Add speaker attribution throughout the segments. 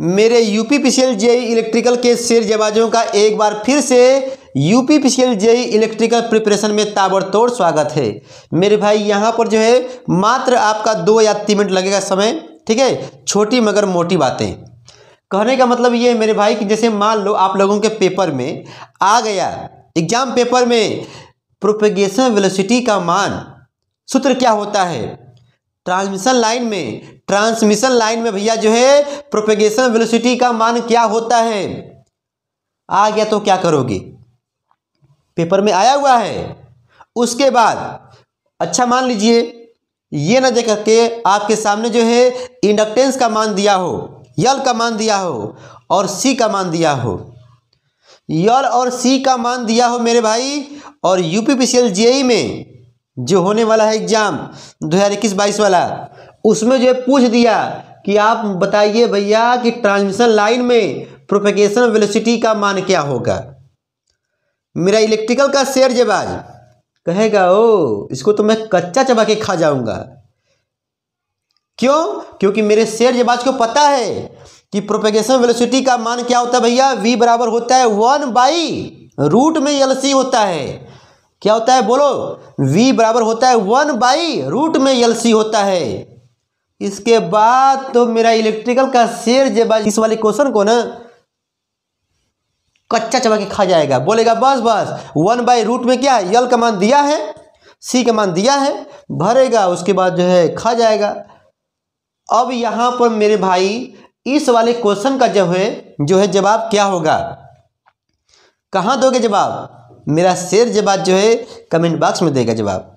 Speaker 1: मेरे you P JE electrical के शेर जवाजों का एक बार फिर से U P JE electrical preparation में ताबड़तोड़ स्वागत है मेरे भाई यहाँ पर जो है मात्र आपका दो या तीन मिनट लगेगा समय ठीक है छोटी मगर मोटी बातें कहने का मतलब ये है मेरे भाई कि जैसे मान लो आप लोगों के पेपर में आ गया एग्जाम पेपर में प्रोपेगेशन वेलोसिटी का मान सूत्र क्या होता है ट्रांसमिशन लाइन में ट्रांसमिशन लाइन में भैया जो है प्रोपेगेशन वेलोसिटी का मान क्या होता है आ गया तो क्या करोगे पेपर में आया हुआ है उसके बाद अच्छा मान लीजिए ये ना देख के आपके सामने जो है इंडक्टेंस का मान दिया हो यल का मान दिया हो और सी का मान दिया हो यल और सी का मान दिया हो मेरे भाई और यूपीपीसीएल जेई e में जो होने वाला है एग्जाम दो हज़ार इक्कीस बाईस वाला उसमें जो है पूछ दिया कि आप बताइए भैया कि ट्रांसमिशन लाइन में प्रोपेगेशन वेलोसिटी का मान क्या होगा मेरा इलेक्ट्रिकल का शेयर आज कहेगा ओ इसको तो मैं कच्चा चबा के खा जाऊंगा क्यों क्योंकि मेरे शेयर जबाज को पता है कि प्रोपेगेशन वेलोसिटी का मान क्या होता है भैया वी बराबर होता है वन बाई रूट में एल सी होता है क्या होता है बोलो वी बराबर होता है वन बाई रूट में एल सी होता है इसके बाद तो मेरा इलेक्ट्रिकल का शेर जब इस वाले क्वेश्चन को ना कच्चा चबा के खा जाएगा बोलेगा बस बस वन बाई रूट में क्या है यल का मान दिया है सी का मान दिया है भरेगा उसके बाद जो है खा जाएगा अब यहाँ पर मेरे भाई इस वाले क्वेश्चन का जो है जो है जवाब क्या होगा कहाँ दोगे जवाब मेरा शेर जवाब जो है कमेंट बॉक्स में देगा जवाब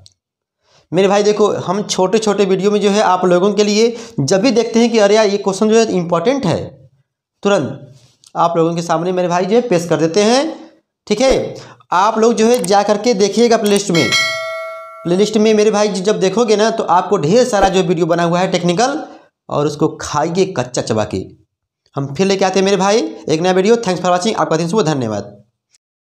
Speaker 1: मेरे भाई देखो हम छोटे छोटे वीडियो में जो है आप लोगों के लिए जब भी देखते हैं कि अरे यार ये क्वेश्चन जो है इंपॉर्टेंट है तुरंत आप लोगों के सामने मेरे भाई जो है पेश कर देते हैं ठीक है आप लोग जो है जा करके देखिएगा प्ले लिस्ट में प्ले लिस्ट में मेरे भाई जब देखोगे ना तो आपको ढेर सारा जो वीडियो बना हुआ है टेक्निकल और उसको खाइए कच्चा चबा के हम फिर लेके आते हैं मेरे भाई एक नया वीडियो थैंक्स फॉर वॉचिंग आपका दिन सुबह धन्यवाद